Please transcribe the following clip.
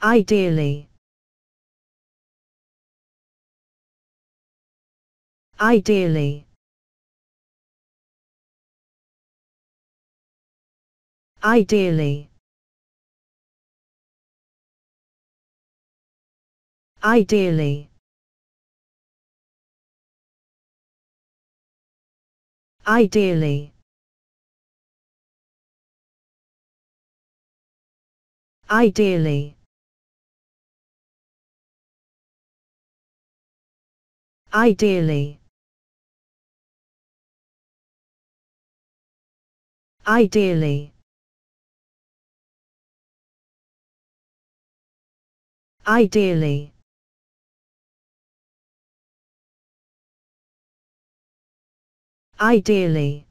Ideally. Ideally. Ideally. Ideally. Ideally. Ideally. Ideally. Ideally. Ideally. Ideally.